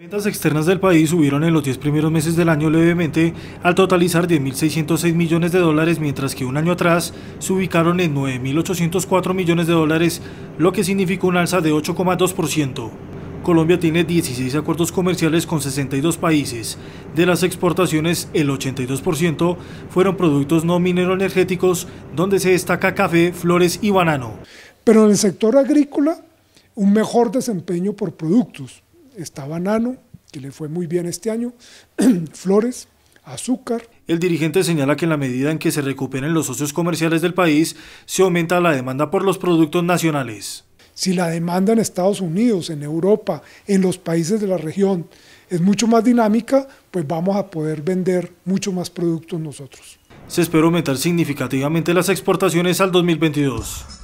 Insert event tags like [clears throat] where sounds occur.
Ventas externas del país subieron en los 10 primeros meses del año levemente al totalizar 10.606 millones de dólares, mientras que un año atrás se ubicaron en 9.804 millones de dólares, lo que significó un alza de 8,2%. Colombia tiene 16 acuerdos comerciales con 62 países. De las exportaciones, el 82% fueron productos no mineroenergéticos, donde se destaca café, flores y banano. Pero en el sector agrícola, un mejor desempeño por productos Está banano, que le fue muy bien este año, [clears throat] Flores, azúcar. El dirigente señala que en la medida en que se recuperen los socios comerciales del país, se aumenta la demanda por los productos nacionales. Si la demanda en Estados Unidos, en Europa, en los países de la región es mucho más dinámica, pues vamos a poder vender mucho más productos nosotros. Se espera aumentar significativamente las exportaciones al 2022.